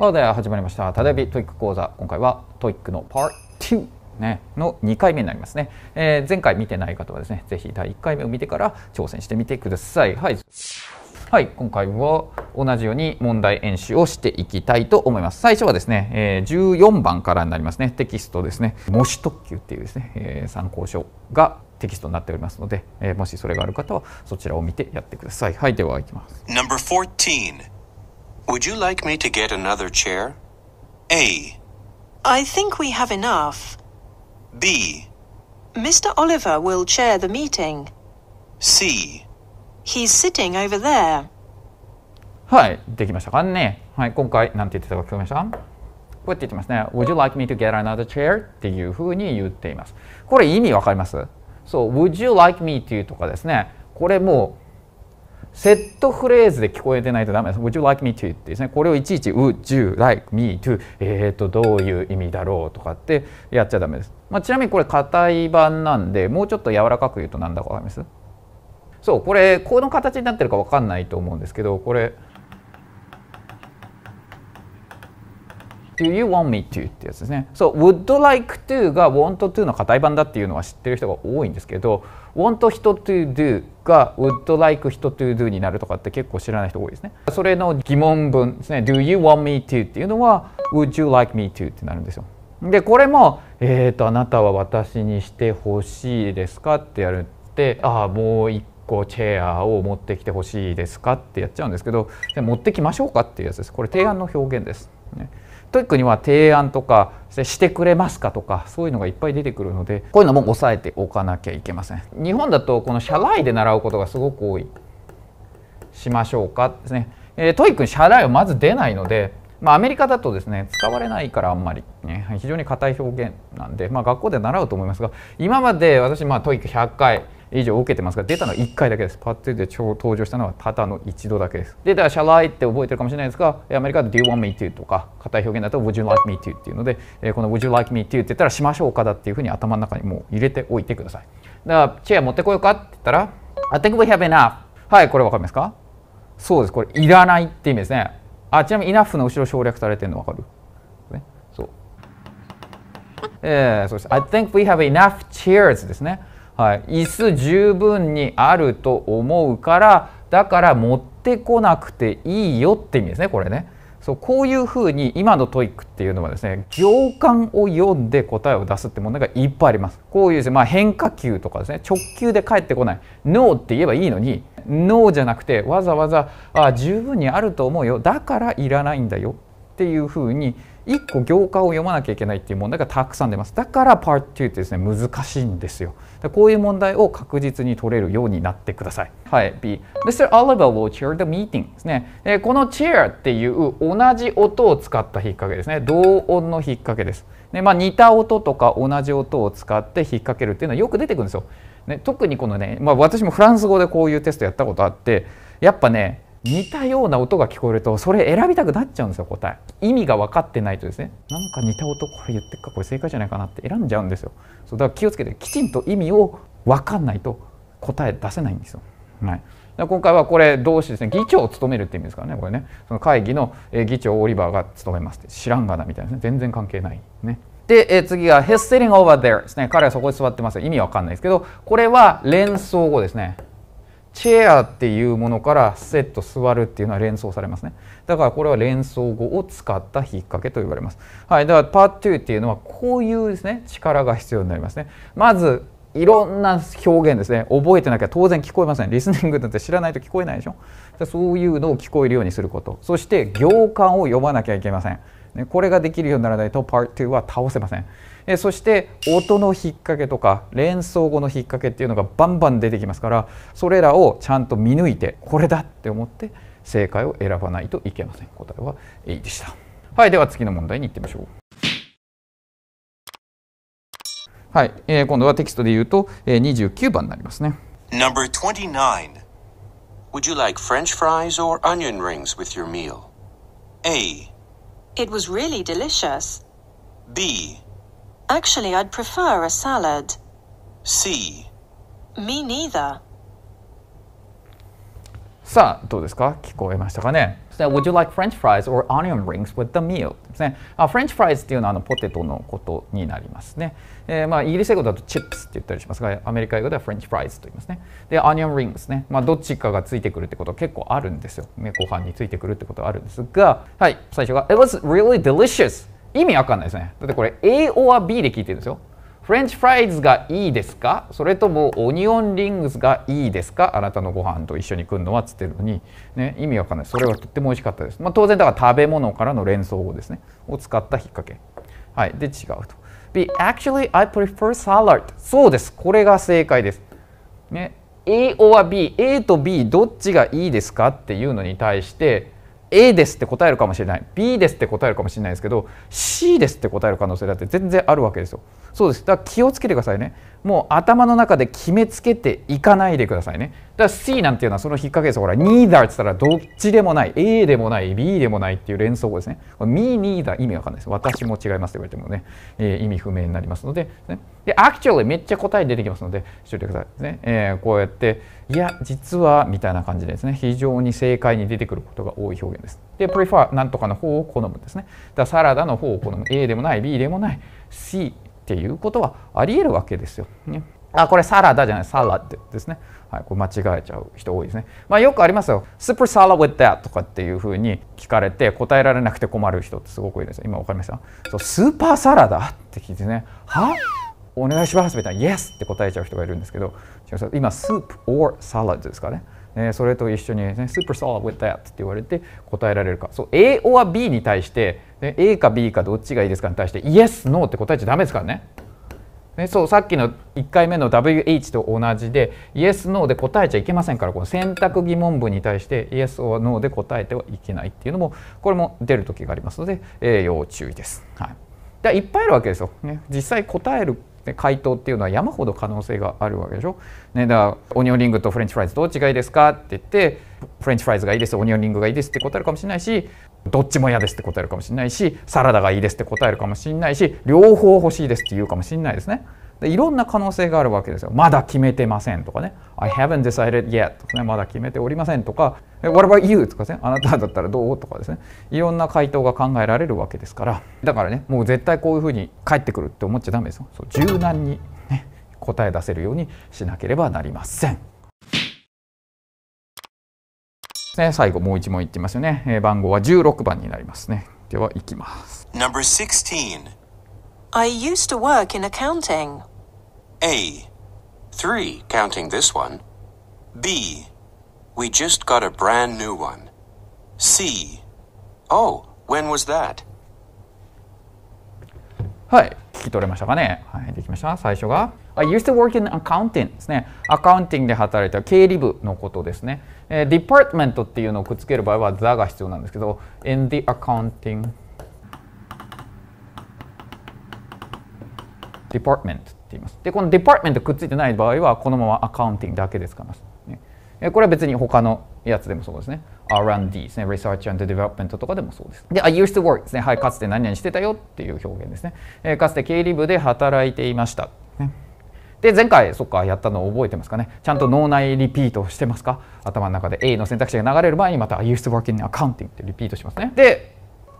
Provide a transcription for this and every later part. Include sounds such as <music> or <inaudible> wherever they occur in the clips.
h e l 始まりました。たびトイック講座。今回はトイックのパート2。ね、の2回目になりますね、えー、前回見てない方はですねぜひ第1回目を見てから挑戦してみてくださいはい、はい、今回は同じように問題演習をしていきたいと思います最初はですね、14番からになりますねテキストですね模試特急っていうですね、参考書がテキストになっておりますので、もしそれがある方はそちらを見てやってくださいはいではいきます Number 14 Would you like me to get another chair? A. I think we have enough. B. Mr. Oliver will chair the meeting. C. He's sitting over there. はい、できましたかね。はい、今回なんて言ってたか聞こえましたこうやって言ってますね。Would you like me to get another chair? っていうふうに言っています。これ意味わかりますそう、Would you like me っていうとかですね。これもうセットフレーズで聞こえてないとダメです。Would you like me to? ってですね、これをいちいち Would you like me to? えっ、と、どういう意味だろうとかってやっちゃダメです。まあ、ちなみにこれ硬い版なんで、もうちょっと柔らかく言うと何だかわかりますそう、これ、この形になってるかわかんないと思うんですけど、これ、Do you want me to? ってやつですね。そう、would like to が want to の課い版だっていうのは知ってる人が多いんですけど、want 人 to do が would like 人 to do になるとかって結構知らない人多いですね。それの疑問文ですね。Do you want me to? っていうのは would you like me to? ってなるんですよ。で、これも、えっ、ー、と、あなたは私にしてほしいですかってやるって、ああ、もう一個チェアを持ってきてほしいですかってやっちゃうんですけど、持ってきましょうかっていうやつです。これ提案の表現です。ねトイックには提案とかしてくれますかとかそういうのがいっぱい出てくるのでこういうのも押さえておかなきゃいけません日本だとこの社外で習うことがすごく多いしましょうかですね、えー、トイックに社外はまず出ないのでまあ、アメリカだとですね使われないからあんまり、ね、非常に硬い表現なんで、まあ、学校で習うと思いますが今まで私、まあ、トイック100回以上受けてますが出たのは1回だけですパッツで登場したのはただの一度だけですでだから「シャライ」って覚えてるかもしれないですがアメリカで「Do you want me to?」とか硬い表現だと「Would you like me to?」っていうのでこの「Would you like me to?」って言ったら「しましょうか」だっていうふうに頭の中にもう入れておいてくださいだからチェア持ってこようかって言ったら「I think we have enough」はいこれ分かりますかそうですこれいらないって意味ですねあちなみに「enough」の後ろ省略されてるの分かるえー、そうです。I think we have enough chairs ですね。はい、椅子十分にあると思うからだから持ってこなくていいよって意味ですねこれね。そうこういうふうに今のトイックっていうのはですね行間を読んで答えを出すって問題がいっぱいありますこういうです、ね、まあ、変化球とかですね直球で返ってこない「NO」って言えばいいのに「NO」じゃなくてわざわざ「あ十分にあると思うよだからいらないんだよ」っていうふうに1個行間を読まなきゃいけないっていう問題がたくさん出ますだからパ r t 2ってですね難しいんですよこういう問題を確実に取れるようになってくださいはい B Mr. Oliver will c h a i r the meeting ですね、この cheer っていう同じ音を使った引っ掛けですね同音の引っ掛けですで、まあ、似た音とか同じ音を使って引っ掛けるっていうのはよく出てくるんですよね特にこのねまあ私もフランス語でこういうテストやったことあってやっぱね似たような音が聞こえるとそれ選びたくなっちゃうんですよ答え意味が分かってないとですねなんか似た音これ言ってっかこれ正解じゃないかなって選んじゃうんですよそうだから気をつけてきちんと意味を分かんないと答え出せないんですよ、はい、今回はこれ動詞ですね議長を務めるって意味ですからねこれねその会議の議長オリバーが務めますって知らんがなみたいなね全然関係ないねで、え次が He's sitting over there ですね彼はそこに座ってます意味わかんないですけどこれは連想語ですねチェアっていうものからセット座るっていうのは連想されますね。だからこれは連想語を使った引っ掛けと言われます。はい、だからパート2っていうのはこういうですね、力が必要になりますね。まず、いろんな表現ですね。覚えてなきゃ当然聞こえません。リスニングなんて知らないと聞こえないでしょ。そういうのを聞こえるようにすること。そして行間を読まなきゃいけません。これができるようにならないと Part2 は倒せません。えそして音の引っ掛けとか連想語の引っ掛けっていうのがバンバン出てきますからそれらをちゃんと見抜いてこれだって思って正解を選ばないといけません答えは A でしたはいでは次の問題にいってみましょうはい、えー、今度はテキストで言うと、えー、29番になりますね Number 29 Would you like french fries or onion rings with your meal? A It was really delicious. B. Actually, I'd prefer a salad. C. Me neither. さあ、どうですか聞こえましたかね asked, Would you like French fries or onion rings with the meal? ですね。あ、French fries っていうのはあのポテトのことになりますね。えー、まあイギリス英語だとチップスって言ったりしますが、アメリカ英語では French fries と言いますね。で、onion rings ね。まあどっちかがついてくるってことは結構あるんですよ。ね、ご飯についてくるってことはあるんですが、はい、最初が It was really delicious! 意味わかんないですね。だってこれ A or B で聞いてるんですよ。フレンチフライズがいいですかそれともオニオンリングスがいいですかあなたのご飯と一緒に来るのはっつってるのに、ね、意味わかんないそれはとっても美味しかったです、まあ、当然だから食べ物からの連想語ですねを使った引っ掛けはいで違うと B actually I prefer salad そうですこれが正解です、ね、A or BA と B どっちがいいですかっていうのに対して A ですって答えるかもしれない B ですって答えるかもしれないですけど C ですって答える可能性だって全然あるわけですよそうですだから気をつけてくださいねもう頭の中で決めつけていかないでくださいね。だから C なんていうのはその引っ掛けですほら neither って言ったらどっちでもない A でもない B でもないっていう連想語ですね。me neither 意味わかんないです。私も違いますって言われてもね、えー、意味不明になりますので、ね、で actually めっちゃ答え出てきますのでしといてくださいね、えー、こうやっていや実はみたいな感じでですね非常に正解に出てくることが多い表現です。で prefer なんとかの方を好むんですね。だサラダの方を好む A でもない B でもない C っていうことはありえるわけですよ。ね、あこれサラダじゃないサラってですね。はい、これ間違えちゃう人多いですね。まあ、よくありますよ。スープサラダ a l a d with that とかっていうふうに聞かれて答えられなくて困る人ってすごく多いです。今わかりましたそうスーパーサラダって聞いてね。はお願いしますみたいな Yes って答えちゃう人がいるんですけど今スープ or salad ですかね。えそれと一緒に、ね、スープサラダ a l a d with that って言われて答えられるかそう A or B に対してで A か B かどっちがいいですかに対して Yes, No って答えちゃダメですからね。ね、そうさっきの1回目の WH と同じで Yes, No で答えちゃいけませんからこの選択疑問文に対して Yes オア・ノーで答えてはいけないっていうのもこれも出る時がありますので、えー、要注意です。はい、でいっぱいいるわけですよ、ね。実際答えるで回答っていうのは山ほど可能性があるわけでしょ。ね、だからオニオンリングとフレンチフライズどっちがいいですかって言ってフレンチフライズがいいですオニオンリングがいいですって答えるかもしれないしどっちも嫌ですって答えるかもしれないしサラダがいいですって答えるかもしれないし両方欲しいですって言うかもしれないですね。でいろんな可能性があるわけですよ。まだ決めてませんとかね。I haven't decided yet とかね。まだ決めておりませんとか。What about you? とかね。あなただったらどうとかですね。いろんな回答が考えられるわけですから。だからね、もう絶対こういうふうに返ってくるって思っちゃダメですよ。そう柔軟に、ね、答え出せるようにしなければなりません。ね、最後もう一問いってみますよね、え番号は16番になりますねではいきます Number 16 I used to work in accounting A. Three, counting this one. B. We just got a brand new one. C. Oh, when was that? はい、聞き取れましたかねはい、できました。最初が。I used to work in accounting ですね。アカウンティングで働いた経理部のことですね。department っていうのをくっつける場合は the が必要なんですけど、in the accounting department っていますでこのデパートメントくっついてない場合はこのままアカウンティングだけで使います、ね、これは別に他のやつでもそうですね R&D ですね Research and Development とかでもそうですで I used to work ですねはいかつて何々してたよっていう表現ですね、えかつて経理部で働いていました、ねで前回そっかやったのを覚えてますかねちゃんと脳内リピートしてますか頭の中で A の選択肢が流れる前にまた I used to work in accounting ってリピートしますねで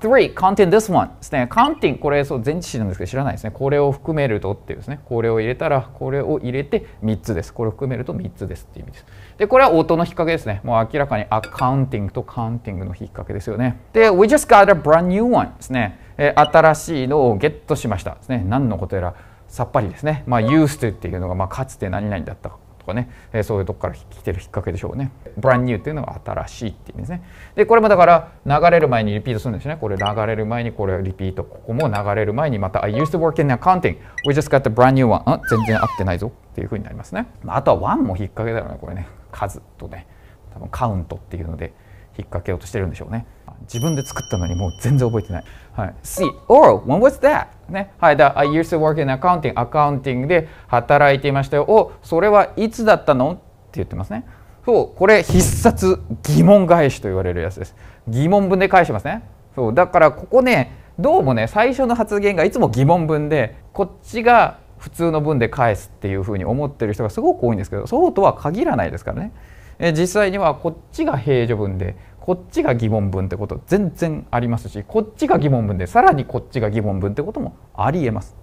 three, counting this one ですね。counting これそう前置詞なんですけど知らないですね。これを含めるとっていうですね。これを入れたらこれを入れて3つです。これを含めると3つですっていう意味です。で、これは音の引っ掛けですね。もう明らかに accounting と counting の引っ掛けですよね。で、we just got a brand new one ですね。え新しいのをゲットしましたですね。何のことやらさっぱりですね。まあ used っていうのがまあかつて何々だったとかね、えそういうとこから来てる引っ掛けでしょうね。ブランニューっていうのが新しいっていう意味ですね。で、これもだから流れる前にリピートするんですね。これ流れる前にこれリピート。ここも流れる前にまた I used to work in accounting. We just got the brand new one. あ全然合ってないぞっていうふうになりますね。まあ、あとは1も引っ掛けだよね、これね。数とね、多分カウントっていうので引っ掛けようとしてるんでしょうね。自分で作ったのにもう全然覚えてない。はい。See, or when was that? ね、はい、だ I used to work in accounting アカウンティングで働いていましたよおそれはいつだったのって言ってますねそうこれ必殺疑問返しと言われるやつです疑問文で返しますねそうだからここねどうもね最初の発言がいつも疑問文でこっちが普通の文で返すっていうふうに思ってる人がすごく多いんですけどそうとは限らないですからねえ実際にはこっちが平常文でこっちが疑問文ってこと全然ありますしこっちが疑問文でさらにこっちが疑問文ってこともありえます。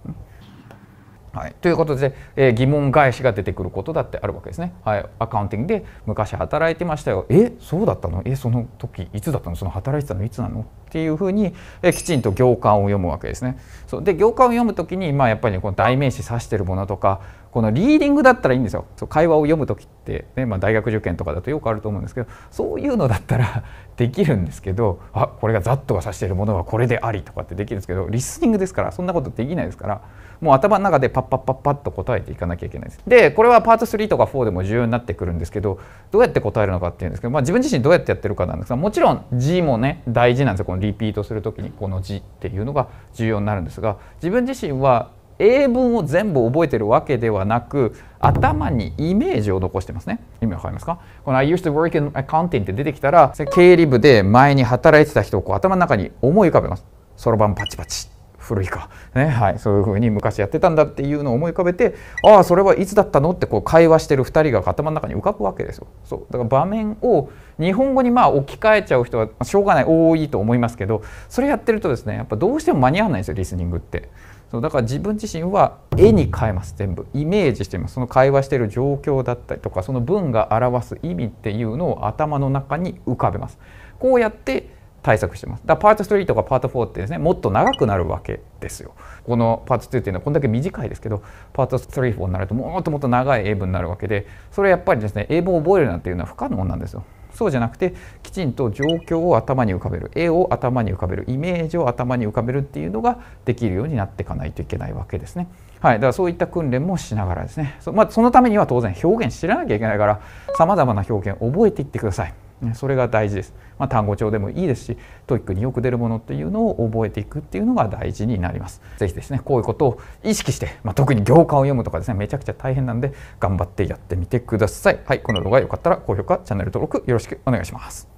はい、ということで、えー、疑問返しが出てくることだってあるわけですね。はい、アカウンティングで昔働いてましたよ。え、そうだったの？え、その時いつだったの？その働いてたのいつなの？っていうふうに、えー、きちんと行間を読むわけですね。そうで行間を読む時にまあやっぱりね、この代名詞指してるものとかこのリーディングだったらいいんですよそう会話を読む時ってね、まあ、大学受験とかだとよくあると思うんですけどそういうのだったら <laughs> できるんですけどあこれがざっとが指しているものはこれでありとかってできるんですけどリスニングですからそんなことできないですからもう頭の中でパッパッパッパッと答えていかなきゃいけないです。でこれはパート3とか4でも重要になってくるんですけどどうやって答えるのかっていうんですけど、まあ、自分自身どうやってやってるかなんですがもちろん字もね大事なんですよこのリピートする時にこの字っていうのが重要になるんですが自分自身は英文を全部覚えてるわけではなく頭にイメージを残してますね意味わかりますかこの I used to work in accounting って出てきたら経理部で前に働いてた人をこう頭の中に思い浮かべますそろばんパチパチ古いか、ねはい、そういうふうに昔やってたんだっていうのを思い浮かべてああそれはいつだったのってこう会話してる2人が頭の中に浮かぶわけですよそうだから場面を日本語にまあ置き換えちゃう人はしょうがない多いと思いますけどそれやってるとですねやっぱどうしても間に合わないんですよリスニングってそうだから自分自身は絵に変えます全部イメージしてますその会話してる状況だったりとかその文が表す意味っていうのを頭の中に浮かべますこうやって対策してますだからパート3とかパート4ってですねもっと長くなるわけですよこのパート2っていうのはこんだけ短いですけどパート34になるともっともっと長い英文になるわけでそれはやっぱりですね英文を覚えるなんていうのは不可能なんですよそうじゃなくてきちんと状況を頭に浮かべる絵を頭に浮かべるイメージを頭に浮かべるっていうのができるようになっていかないといけないわけですね。はい、だからそういった訓練もしながらですねそ,、まあ、そのためには当然表現知らなきゃいけないからさまざまな表現覚えていってください。それが大事です。まあ、単語帳でもいいですし、トイックによく出るものっていうのを覚えていくっていうのが大事になります。是非ですね、こういうことを意識して、まあ、特に行間を読むとかですね、めちゃくちゃ大変なんで、頑張ってやってみてください。はい、この動画良かったら高評価、チャンネル登録よろしくお願いします。